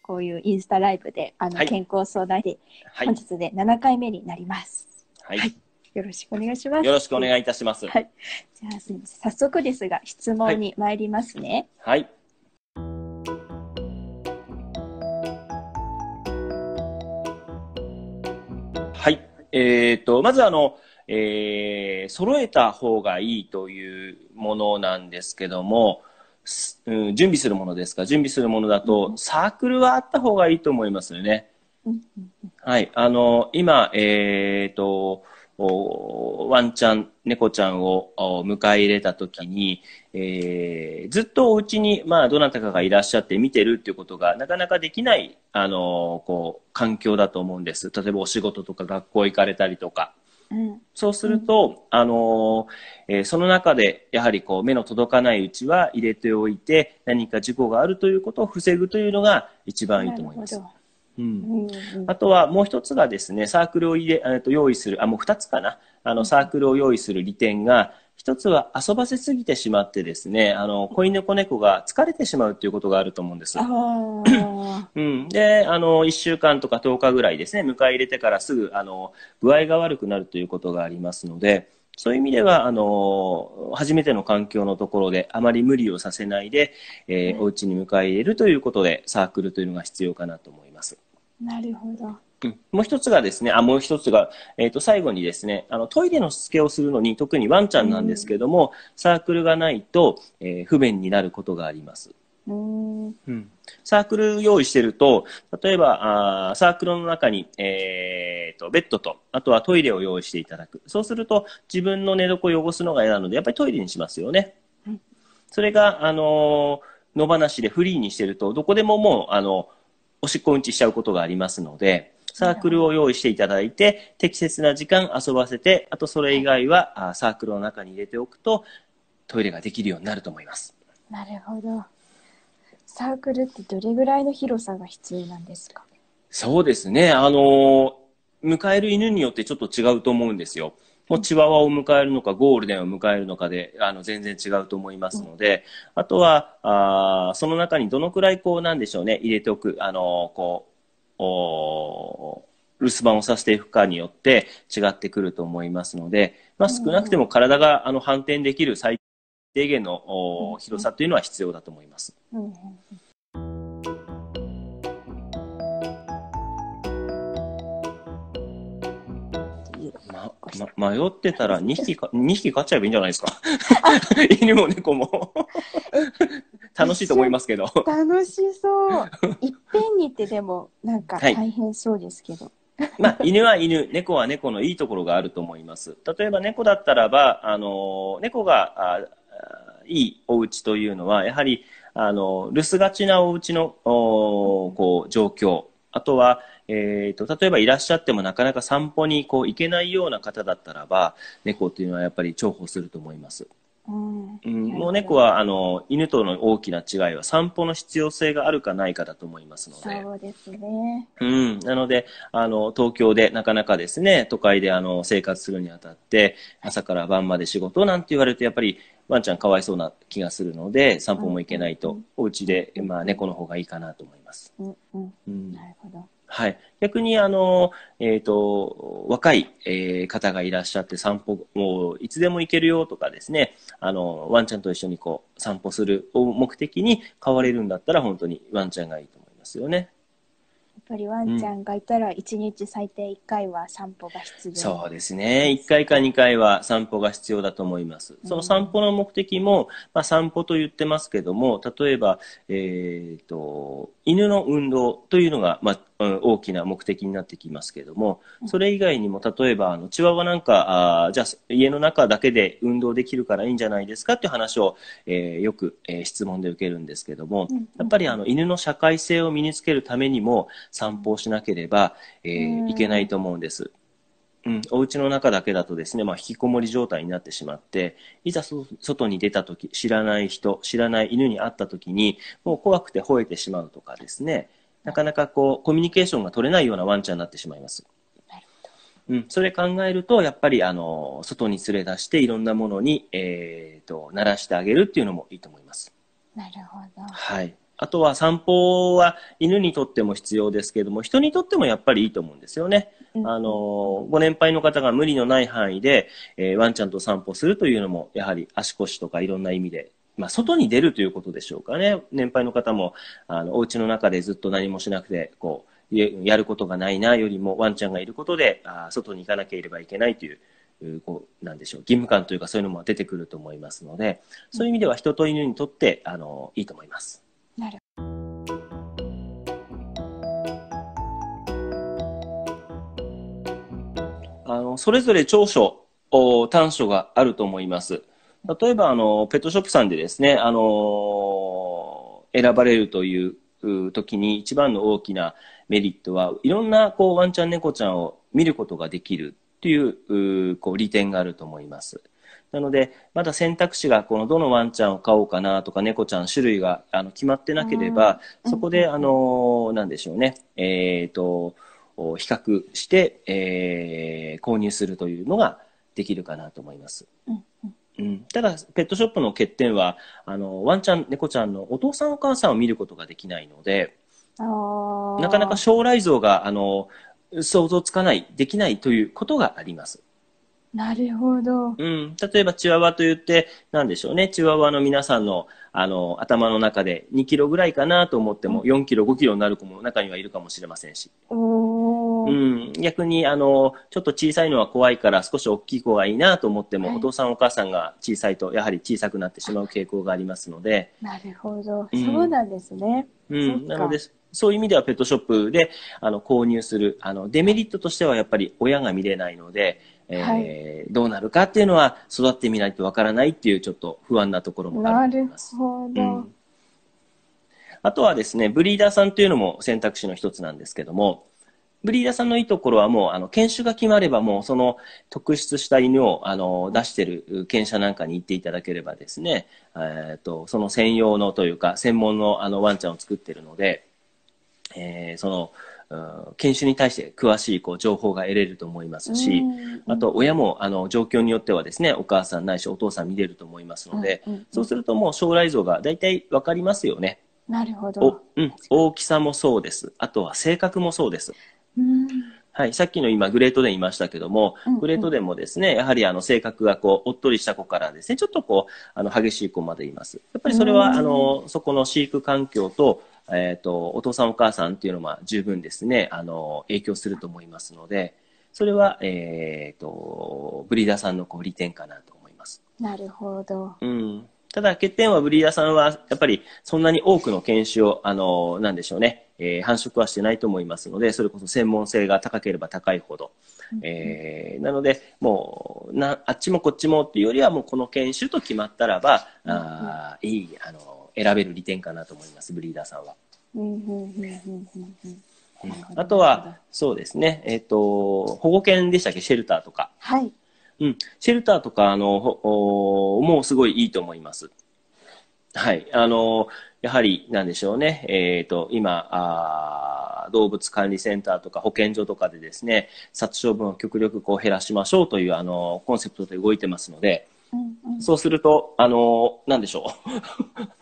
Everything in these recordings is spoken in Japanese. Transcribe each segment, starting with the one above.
こういうインスタライブで、あの、健康相談で、はい本日で七回目になります。はい、はいよろしくお願いします。よろしくお願いいたします。はいじゃあ、すみません早速ですが、質問に参りますね。はい、えっ、と、まずあの、えー、揃えた方がいいというものなんですけども、うん、準備するものですか準備するものだと、サークルはあった方がいいと思いますよね。はい。あの、今、えー、と、ワンちゃん、猫ちゃんを迎え入れた時に、えー、ずっとお家に、まあ、どなたかがいらっしゃって見てるっていうことがなかなかできない、あのこう、環境だと思うんです。例えばお仕事とか学校行かれたりとか。そうすると、あのえー、その中でやはりこう目の届かないうちは入れておいて何か事故があるということを防ぐというのが一番いいと思います。うん、あとはもう一つがですねサークルを入れ、と用意するあもう二つかなあのサークルを用意する利点が一つは遊ばせすぎてしまってですねあの子犬子猫が疲れてしまうということがあると思うんです。うん。で、あの、1週間とか10日ぐらいですね、迎え入れてからすぐ、あの、具合が悪くなるということがありますので、そういう意味では、あの、初めての環境のところで、あまり無理をさせないで、えー、お家に迎え入れるということで、サークルというのが必要かなと思います。なるほど。うん、もう一つがですね、あ、もう一つが、えっ、ー、と、最後にですね、あの、トイレのしつけをするのに、特にワンちゃんなんですけども、うん、サークルがないと、えー、不便になることがあります。うんサークル用意してると、例えば、あーサークルの中に、えーと、ベッドと、あとはトイレを用意していただく。そうすると、自分の寝床を汚すのが嫌なので、やっぱりトイレにしますよね。うん、それが、あのー、野放しでフリーにしてると、どこでももう、あの、おしっこうんちしちゃうことがありますので、サークルを用意していただいて、適切な時間遊ばせて、あとそれ以外は、あサークルの中に入れておくと、トイレができるようになると思います。なるほど。サークルってどれぐらいの広さが必要なんですかそうですね。あのー、迎える犬によってちょっと違うと思うんですよ。もうチワワを迎えるのか、ゴールデンを迎えるのかで、あの、全然違うと思いますので、うん、あとは、あその中にどのくらい、こう、なんでしょうね、入れておく、あのー、こう、お留守番をさせていくかによって違ってくると思いますので、まあ、少なくても体が、あの、反転できる最低限の、お広さというのは必要だと思います。うん、うんした。ま、迷ってたら2 匹か、2匹飼っちゃえばいいんじゃないですか。犬も猫も楽しいと思いますけど。楽しそう。いっぺんにってでも、なんか大変そうですけど。はいまあ、犬は犬、猫は猫のいいところがあると思います。例えば猫だったらば、あの、猫が、あいいお家というのは、やはり、あの、留守がちなお家の、おこう、状況。あとは、えーと、例えばいらっしゃってもなかなか散歩にこう行けないような方だったらば猫っていうのはやっぱり重宝すると思います。うん、うん、もう猫はあの犬との大きな違いは散歩の必要性があるかないかだと思いますので。そうですね。うん。なので、あの、東京でなかなかですね、都会であの、生活するにあたって、朝から晩まで仕事なんて言われると、やっぱりワンちゃんかわいそうな気がするので、散歩も行けないと、うん、お家で、まあ、猫の方がいいかなと思います。うん、うん、うん。なるほど。はい、逆にあの、えーと、若い、えー、方がいらっしゃって散歩もういつでも行けるよとかですねあのワンちゃんと一緒にこう散歩するを目的に飼われるんだったら本当にワンちゃんがいいと思いますよね。やっぱりワンちゃんがいたら1日最低1回は散歩が必要、うん、そうですね1回か2回は散歩が必要だと思いますその散歩の目的も、まあ、散歩と言ってますけども例えば、えーと犬の運動というのが、まあうん、大きな目的になってきますけれども、それ以外にも、例えば、あの、チワワなんか、あじゃあ、家の中だけで運動できるからいいんじゃないですかっていう話を、えー、よく、えー、質問で受けるんですけども、やっぱり、あの、犬の社会性を身につけるためにも、散歩をしなければ、えー、いけないと思うんです。うん、お家の中だけだとですね、まあ、引きこもり状態になってしまって、いざ外に出た時、知らない人、知らない犬に会った時に、もう怖くて吠えてしまうとかですね、なかなかこう、コミュニケーションが取れないようなワンちゃんになってしまいます。うん、それ考えると、やっぱり、あの、外に連れ出して、いろんなものに、えっ、ー、と、鳴らしてあげるっていうのもいいと思います。なるほど。はい。あとは散歩は犬にとっても必要ですけれども、人にとってもやっぱりいいと思うんですよね。うん、あの、ご年配の方が無理のない範囲で、えー、ワンちゃんと散歩するというのも、やはり足腰とかいろんな意味でまあ、外に出るということでしょうかね。年配の方も、あの、お家の中でずっと何もしなくて、こう、やることがないなよりも、ワンちゃんがいることで、あ外に行かなければいけないという、こう、なんでしょう、義務感というかそういうのも出てくると思いますので、そういう意味では人と犬にとって、あの、いいと思います。なるあの、それぞれ長所、短所があると思います。例えば、あの、ペットショップさんでですね、あの、選ばれるという時に一番の大きなメリットは、いろんな、こう、ワンちゃん、猫ちゃんを見ることができるっていう、こう、利点があると思います。なので、まだ選択肢が、このどのワンちゃんを飼おうかなとか、猫ちゃん種類があの決まってなければ、そこで、あの、なんでしょうね、えっ、と、比較して、えー、購入するというのができるかなと思います。うんうんうん、ただ、ペットショップの欠点はあのワンちゃん、猫ちゃんのお父さん、お母さんを見ることができないのでなかなか将来像があの想像つかないできないということがあります。なるほど、うん、例えばチワワといって何でしょうねチワワの皆さんのあの頭の中で2キロぐらいかなと思っても、4キロ5キロになる子も中にはいるかもしれませんし。おうん、逆にあのちょっと小さいのは怖いから少し大きい子がいいなと思っても、はい、お父さんお母さんが小さいとやはり小さくなってしまう傾向がありますのでなるほど、うん、そうなんですね、うん、なのでそういう意味ではペットショップであの購入するあのデメリットとしてはやっぱり親が見れないので、えー、はい、どうなるかっていうのは育ってみないとわからないっていうちょっと不安なところもあると思います。なるほど、うんあとはですね、ブリーダーさんというのも選択肢の一つなんですけども、ブリーダーさんのいいところはもう、あの、犬種が決まればもう、その特出した犬を、あの、出してる犬舎なんかに行っていただければですね、えっ、ー、と、その専用のというか、専門のあの、ワンちゃんを作ってるので、えー、その、研修に対して詳しいこう情報が得れると思いますし、あと親もあの状況によってはですねお母さんないしお父さん見れると思いますので、そうするともう将来像が大体分かりますよね。なるほど、うん、大きさもそうですあとは性格もそうですはい、さっきの今、グレートデン言いましたけども、うんうん、グレートデンもですね、やはりあの性格がこう、おっとりした子からですね、ちょっとこう、あの、激しい子までいます。やっぱりそれは、あの、そこの飼育環境と、えっ、ー、と、お父さんお母さんっていうのは十分ですね、あの、影響すると思いますので、それは、えっ、ー、と、ブリーダーさんのこう利点かなと思います。なるほど。うん。ただ、欠点はブリーダーさんは、やっぱりそんなに多くの犬種を、あの、なんでしょうね、えー、繁殖はしてないと思いますのでそれこそ専門性が高ければ高いほど、うえー、なのでもうなあっちもこっちもっていうよりはもうこの犬種と決まったらば、うん、あいいあの選べる利点かなと思いますブリーダーさんは。あとはそうですね、えーと、と保護犬でしたっけシェルターとか、はいうん、シェルターとかあのおもうすごいいいと思います。はい。あの、やはり、なんでしょうね。えっ、ー、と、今あ、動物管理センターとか保健所とかでですね、殺処分を極力こう減らしましょうという、あの、コンセプトで動いてますので、うんうん、そうすると、あの、なんでしょ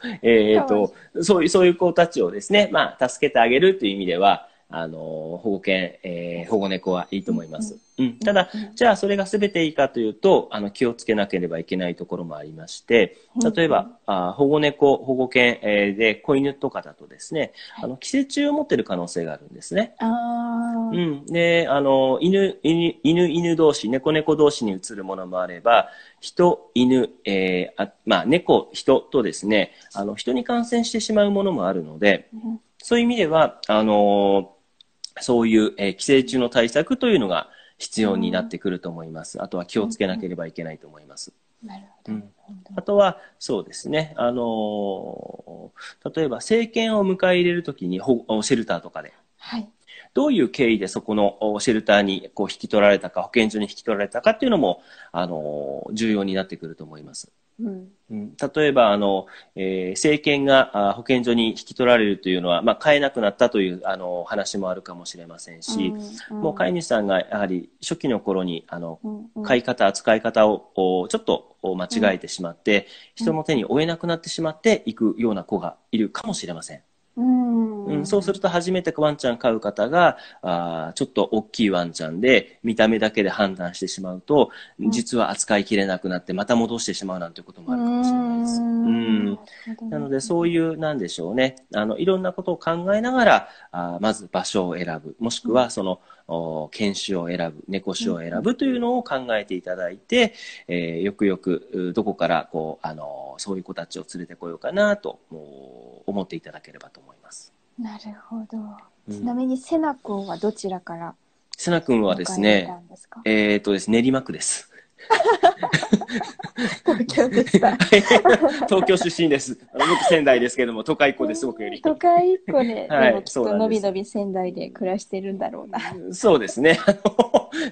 う。えっと、そういう、そういう子たちをですね、まあ、助けてあげるという意味では、あの、保護犬、えー、保護猫はいいと思います。うんうんうん、ただ、じゃあそれが全ていいかというとあの気をつけなければいけないところもありまして例えば、あ保護猫保護犬、えー、で子犬とかだとですねあの寄生虫を持ってる可能性があるんですね。うん、であの犬犬犬犬同士猫猫同士に移るものもあれば人犬、えー、あまあ、猫人とですねあの人に感染してしまうものもあるので、うん、そういう意味ではあのそういう、えー、寄生虫の対策というのが必要になってくると思います。あとは気をつけなければいけないと思います。なるほど、あとは、そうですね。あのー、例えば、政権を迎え入れるときにシェルターとかで。はい。どういう経緯でそこのシェルターにこう引き取られたか、保健所に引き取られたかっていうのも、あのー、重要になってくると思います。例えばあの、えー、政権が保健所に引き取られるというのは、まあ、飼えなくなったというあの話もあるかもしれませんし、うんうん、もう飼い主さんがやはり初期の頃にあの、うんうん、飼い方扱い方をちょっと間違えてしまって、うん、人の手に負えなくなってしまっていくような子がいるかもしれません。うん、そうすると初めてワンちゃん飼う方があちょっと大きいワンちゃんで見た目だけで判断してしまうと、実は扱いきれなくなってまた戻してしまうなんていうこともあるかもしれないです。うんなのでそういうなんでしょうねあのいろんなことを考えながらあまず場所を選ぶもしくはその、うん、犬種を選ぶ猫種を選ぶというのを考えていただいて、えー、よくよくどこからこうあのそういう子たちを連れてこようかなと思っていただければと思います。なるほど。ちなみにセナ君はどちらからセナ君はですねえっ、とです、練馬区です。東京でした。東京出身です。あの僕仙台ですけども、都会っ子です、僕より。都会一個で、はいでもきっとなのびすのび仙台で暮らしてるんだろうな。そうですね。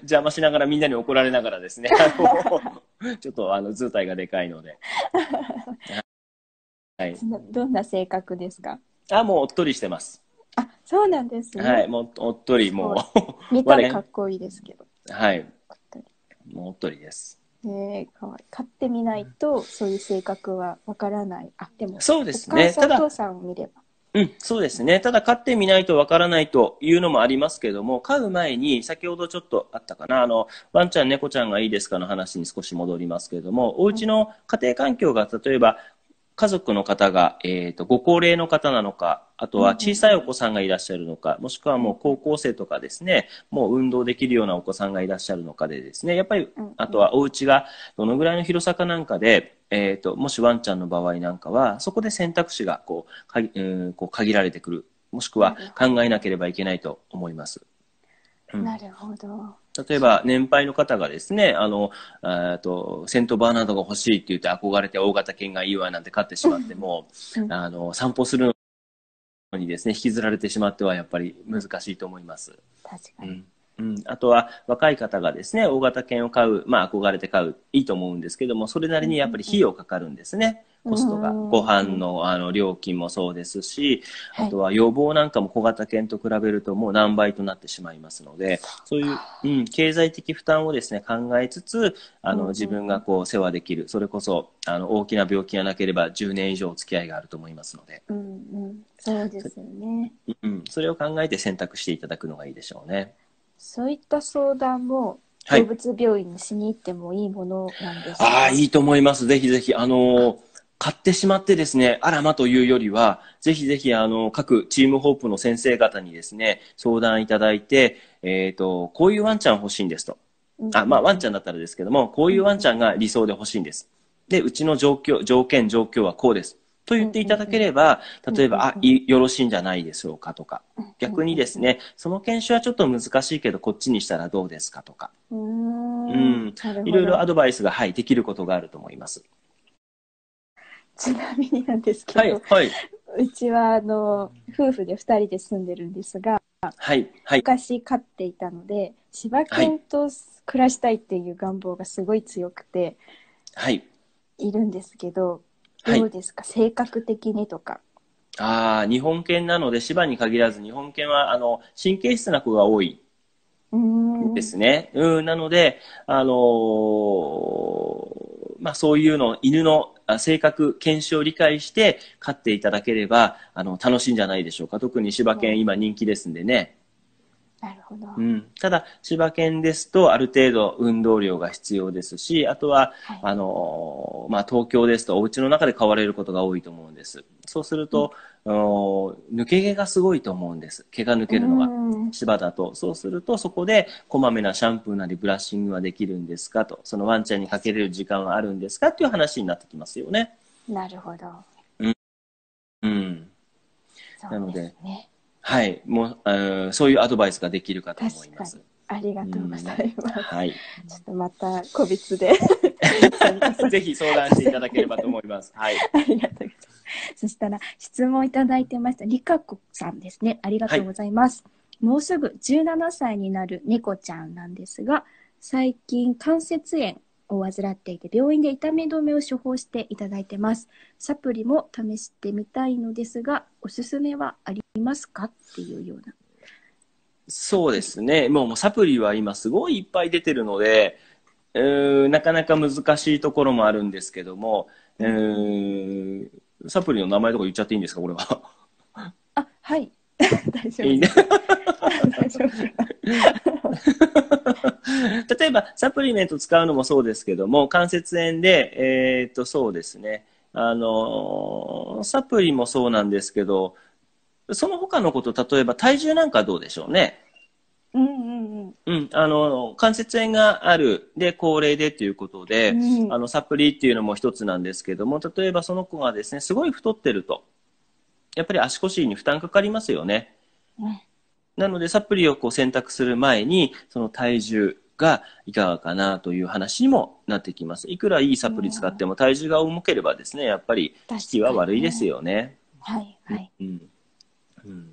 邪魔しながらみんなに怒られながらですね。あのちょっとあの図体がでかいので。はい。どんな性格ですか？あ、もうおっとりしてます。あ、そうなんですね。はい、もうおっとり、もう。見たらかっこいいですけど。はい。もうおっとりです。えー、かわいい。買ってみないと、そういう性格はわからない。あ、でも、そうですね。ただ、お父さんを見れば。うん、そうですね。ただ、買ってみないとわからないというのもありますけども、飼う前に、先ほどちょっとあったかな、あの、ワンちゃん、猫ちゃんがいいですかの話に少し戻りますけれども、お家の家庭環境が、例えば、家族の方が、えーと、ご高齢の方なのかあとは小さいお子さんがいらっしゃるのかもしくはもう高校生とかですねもう運動できるようなお子さんがいらっしゃるのかでですねやっぱりあとはお家がどのぐらいの広さかなんかで、えーと、もしワンちゃんの場合なんかはそこで選択肢がこうか、えこう限られてくるもしくは考えなければいけないと思います。うん、なるほど。例えば年配の方がですね、あの、えっと、セントバーナードが欲しいって言って憧れて大型犬がいいわなんて飼ってしまっても、あの、散歩するのにですね、引きずられてしまってはやっぱり難しいと思います。確かに。うんうん、あとは若い方がですね、大型犬を飼う、まあ憧れて飼う、いいと思うんですけども、それなりにやっぱり費用かかるんですね。コストが。ご飯のあの料金もそうですし、あとは予防なんかも小型犬と比べるともう何倍となってしまいますので、そういう、うん、経済的負担をですね、考えつつ、あの、自分がこう世話できる、それこそ、あの、大きな病気がなければ10年以上お付き合いがあると思いますので。うんうん、そうですよね。うん、それを考えて選択していただくのがいいでしょうね。そういった相談も動物病院にしに行ってもいいものなんですか、はい、ああ、いいと思います。ぜひぜひ。あのー買ってしまってですね、あらまというよりは、ぜひぜひ、あの、各チームホープの先生方にですね、相談いただいて、えっ、ー、と、こういうワンちゃん欲しいんですと。あ、まあ、ワンちゃんだったらですけども、こういうワンちゃんが理想で欲しいんです。で、うちの状況、条件、状況はこうです。と言っていただければ、例えば、あ、よろしいんじゃないでしょうかとか、逆にですね、その研修はちょっと難しいけど、こっちにしたらどうですかとか、うん、いろいろアドバイスが、はい、できることがあると思います。ちなみになんですけど、はい、はい、うちはあの夫婦で2人で住んでるんですが、はい、はい、昔飼っていたので柴犬と暮らしたいっていう願望がすごい強くて、はい、いるんですけど、どうですか、性格的にとか。ああ、日本犬なので、柴に限らず、日本犬は、あの、神経質な子が多い。ですね。うん、なので、あのー、まあそういうの、犬の性格、犬種を理解して飼っていただければ、あの、楽しいんじゃないでしょうか。特に柴犬、今人気ですんでね。なるほど、うん、ただ千葉県ですとある程度運動量が必要ですしあとは、はい、あのまあ、東京ですとお家の中で飼われることが多いと思うんですそうすると、うん、あの抜け毛がすごいと思うんです毛が抜けるのが芝だとそうするとそこでこまめなシャンプーなりブラッシングはできるんですかとそのワンちゃんにかけれる時間はあるんですかっていう話になってきますよねなるほどうん、うん、なので、ね、はい、もうあのそういうアドバイスができるかと思います。ありがとうございます。はい。ちょっとまた個別で ぜひ相談していただければと思います。はい。ありがとうございます。そしたら質問いただいてましたりかこさんですね。ありがとうございます。はい、もうすぐ17歳になる猫ちゃんなんですが、最近関節炎を患っていて、病院で痛み止めを処方していただいてます。サプリも試してみたいのですが、おすすめはありますかっていうような。そうですね。もうもうサプリは今すごいいっぱい出てるので、うんなかなか難しいところもあるんですけども、うん、サプリの名前とか言っちゃっていいんですか、これは。あ、はい。大丈夫。いい大丈夫。例えば、サプリメント使うのもそうですけども、関節炎で、えー、っと、そうですね。あの、サプリもそうなんですけど、その他のこと、例えば体重なんかどうでしょうね。うんあの、関節炎がある、で、高齢でということで、うん、あの、サプリっていうのも一つなんですけども、例えばその子がですね、すごい太ってると、やっぱり足腰に負担かかりますよね。うんなので、サプリをこう選択する前に、その体重がいかがかなという話にもなってきます。いくらいいサプリ使っても体重が重ければですね、やっぱり引きは悪いですよね。はい、はい。うん。うん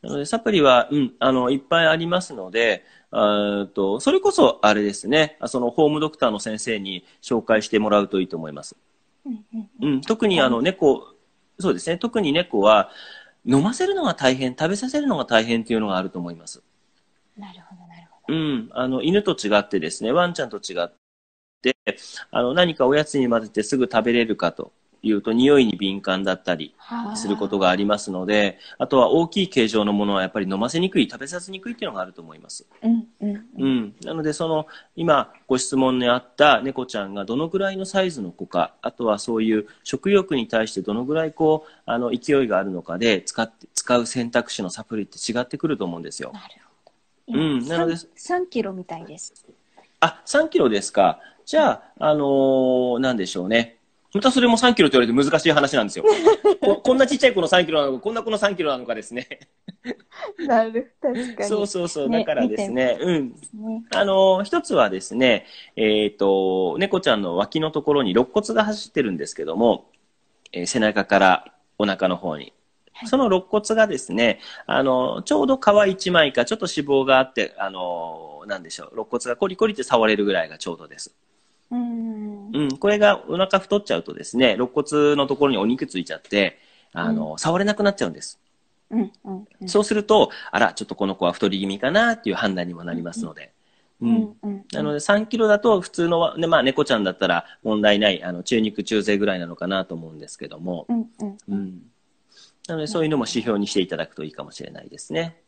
なので、サプリは、うん、あの、いっぱいありますので、とそれこそ、あれですね、その、ホームドクターの先生に紹介してもらうといいと思います。うん、特に、あの、猫、そうですね、特に猫は、飲ませるのが大変、食べさせるのが大変っていうのがあると思います。なるほど、なるほど。うん。あの、犬と違ってですね、ワンちゃんと違って、あの、何かおやつに混ぜてすぐ食べれるかと。いうと匂いに敏感だったりすることがありますので、あとは大きい形状のものはやっぱり飲ませにくい、食べさせにくいっていうのがあると思います。うん、うんうん、なので、その今ご質問にあった猫ちゃんがどのぐらいのサイズの子か、あとはそういう食欲に対してどのぐらいこう、あの勢いがあるのかで使って、使う選択肢のサプリって違ってくると思うんですよ。なるほど。うん、なので3キロみたいです。あ、3キロですか。じゃあ、あのー、なんでしょうね。またそれも3キロって言われて難しい話なんですよ。ここんなちっちゃい子の3キロなのか、こんな子の3キロなのかですね。なる、確かに。そうそうそう、ね、だからですね、ねうん。あの、一つはですね、えっ、ー、と、猫ちゃんの脇のところに肋骨が走ってるんですけども、えー、背中からお腹の方に。その肋骨がですね、あの、ちょうど皮一枚か、ちょっと脂肪があって、あの、なんでしょう、肋骨がコリコリって触れるぐらいがちょうどです。うんうん、これがお腹太っちゃうとですね、肋骨のところにお肉ついちゃって、あの、うん、触れなくなっちゃうんです。うんうんうん、そうすると、あら、ちょっとこの子は太り気味かなっていう判断にもなりますので。うんうんうん、なので3キロだと普通の、ねまあ、猫ちゃんだったら問題ないあの中肉中背ぐらいなのかなと思うんですけども、うん、うん、なのでそういうのも指標にしていただくといいかもしれないですね。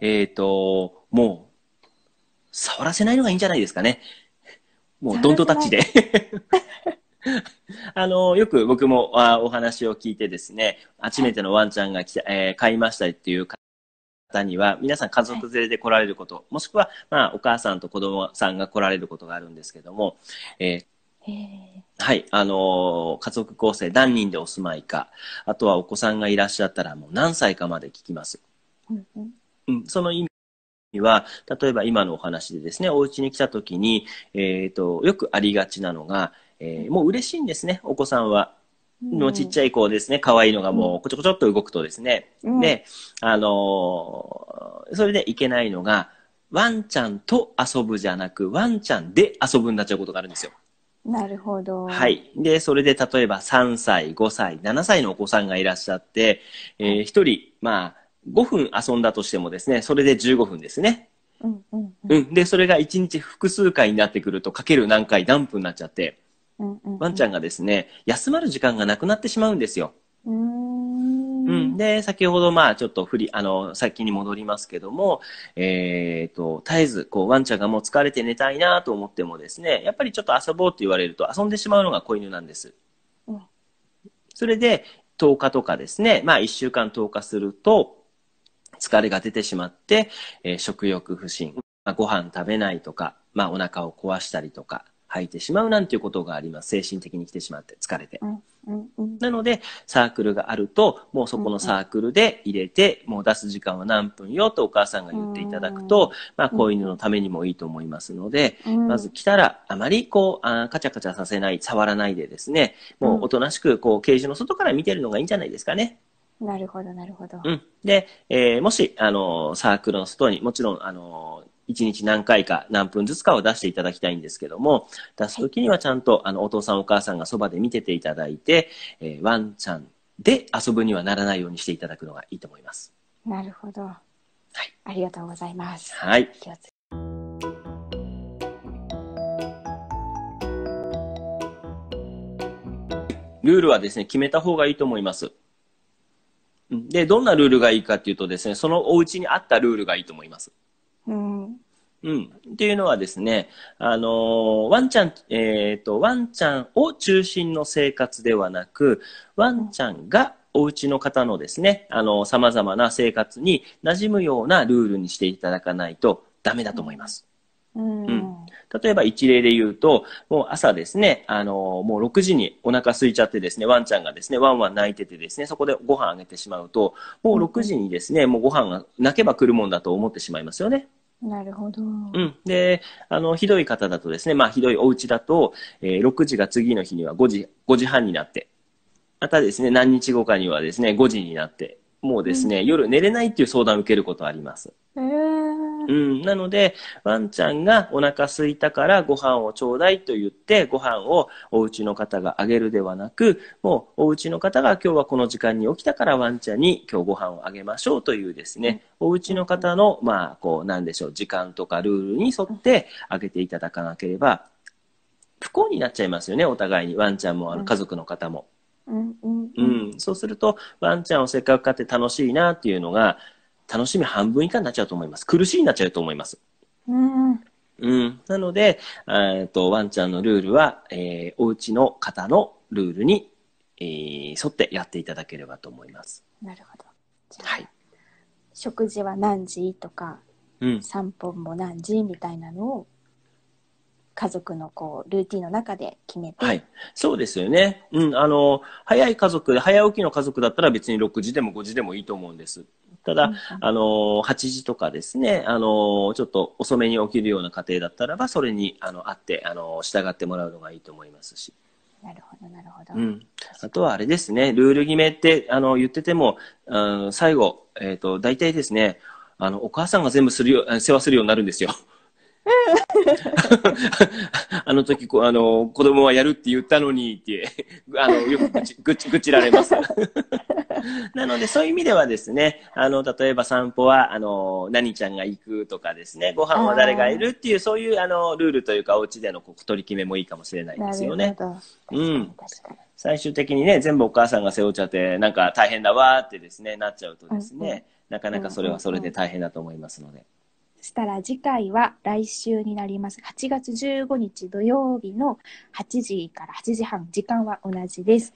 えっ、ー、と、もう、触らせないのがいいんじゃないですかね。もう、ドントタッチで。あの、よく僕もあお話を聞いてですね、初めてのワンちゃんが来、えー、買いましたっていう方には、皆さん家族連れで来られること、はい、もしくは、まあ、お母さんと子供さんが来られることがあるんですけども、えー、はい、あのー、家族構成、何人でお住まいか、あとはお子さんがいらっしゃったら、もう何歳かまで聞きます。うんうん、その意味は、例えば今のお話でですね、お家に来た時に、えっ、ー、と、よくありがちなのが、えー、もう嬉しいんですね、お子さんは。のちっちゃい子ですね、可愛いのがもうこちょこちょっと動くとですね。うん、で、あのー、それでいけないのが、ワンちゃんと遊ぶじゃなく、ワンちゃんで遊ぶになっちゃうことがあるんですよ。なるほど。はい。で、それで例えば3歳、5歳、7歳のお子さんがいらっしゃって、えー、1人、まあ、5分遊んだとしてもですね、それで15分ですね。うんうんうん、うん、で、それが1日複数回になってくると、かける何回何分になっちゃって、ワンちゃんがですね、休まる時間がなくなってしまうんですよ。うんうん、で、先ほど、まあ、ちょっと振り、あの、先に戻りますけども、えっ、ー、と、絶えず、こう、ワンちゃんがもう疲れて寝たいなと思ってもですね、やっぱりちょっと遊ぼうって言われると遊んでしまうのが子犬なんです。うん、それで、10日とかですね、まあ、1週間10日すると、疲れが出てしまって、えー、食欲不振、まあ、ご飯食べないとか、まあ、お腹を壊したりとか、吐いてしまうなんていうことがあります。精神的に来てしまって疲れて。うんうんうん、なので、サークルがあると、もうそこのサークルで入れて、うんうん、もう出す時間は何分よとお母さんが言っていただくと、まあ、子犬のためにもいいと思いますので、うん、まず来たら、あまりこうあ、カチャカチャさせない、触らないでですね、もうおとなしく、こう、ケージの外から見てるのがいいんじゃないですかね。なるほど、なるほど。うん。で、えー、もし、あの、サークルの外に、もちろん、あの、1日何回か何分ずつかを出していただきたいんですけども、出すときにはちゃんと、あの、お父さんお母さんがそばで見てていただいて、えー、ワンちゃんで遊ぶにはならないようにしていただくのがいいと思います。なるほど。はい。ありがとうございます。はい。ルールはですね、決めた方がいいと思います。で、どんなルールがいいかっていうとですね、そのお家に合ったルールがいいと思います。うん。うん。っていうのはですね、あのー、ワンちゃん、えっ、ー、と、ワンちゃんを中心の生活ではなく、ワンちゃんがお家の方のですね、あのー、様々な生活に馴染むようなルールにしていただかないとダメだと思います。うん、うん、例えば一例で言うと、もう朝ですね、あのー、もう6時にお腹空いちゃってですね、ワンちゃんがですね、ワンワン泣いててですね、そこでご飯あげてしまうと、もう6時にですね、うん、もうご飯が泣けば来るもんだと思ってしまいますよね。なるほど。うん。で、あの、ひどい方だとですね、まあ、ひどいお家だと、えー、6時が次の日には5時、5時半になって、またですね、何日後かにはですね、5時になって、もうですね、うん、夜寝れないっていう相談を受けることあります。えーうん、なので、ワンちゃんがお腹すいたからご飯をちょうだいと言って、ご飯をお家の方があげるではなく、もうお家の方が今日はこの時間に起きたからワンちゃんに今日ご飯をあげましょうというですね、お家の方の、まあ、こう、なんでしょう、時間とかルールに沿ってあげていただかなければ、不幸になっちゃいますよね、お互いに。ワンちゃんも、あの、家族の方も。うん、そうすると、ワンちゃんをせっかく飼って楽しいなっていうのが、楽しみ半分以下になっちゃうと思います。苦しいになっちゃうと思います。うん。うん。なので、えっと、ワンちゃんのルールは、えー、お家の方のルールに、えー、沿ってやっていただければと思います。なるほど。はい。食事は何時とか、うん、散歩も何時みたいなのを家族のこうルーティンの中で決めて、はい、そうですよね、うん、あの早い家族早起きの家族だったら別に6時でも5時でもいいと思うんですただ、うん、あの8時とかですねあのちょっと遅めに起きるような家庭だったらばそれにあの合ってあの従ってもらうのがいいと思いますし。なるほど、なるほど。あとはあれですね、ルール決めってあの言ってても、うん、最後、えっ、ー、と、大体ですね、あの、お母さんが全部するよ、世話するようになるんですよ。あの時こ、あの、子供はやるって言ったのにって、あの、よく愚痴、愚痴られます。なので、そういう意味ではですね、あの、例えば散歩は、あの、何ちゃんが行くとかですね、ご飯は誰がいるっていう、そういう、あの、ルールというか、お家でのこう取り決めもいいかもしれないですよね。うん。最終的にね、全部お母さんが背負っちゃって、なんか大変だわってですね、なっちゃうとですね、うんなかなかそれはそれで大変だと思いますので。うんうんしたら次回は来週になります。8月15日土曜日の8時から8時半、時間は同じです。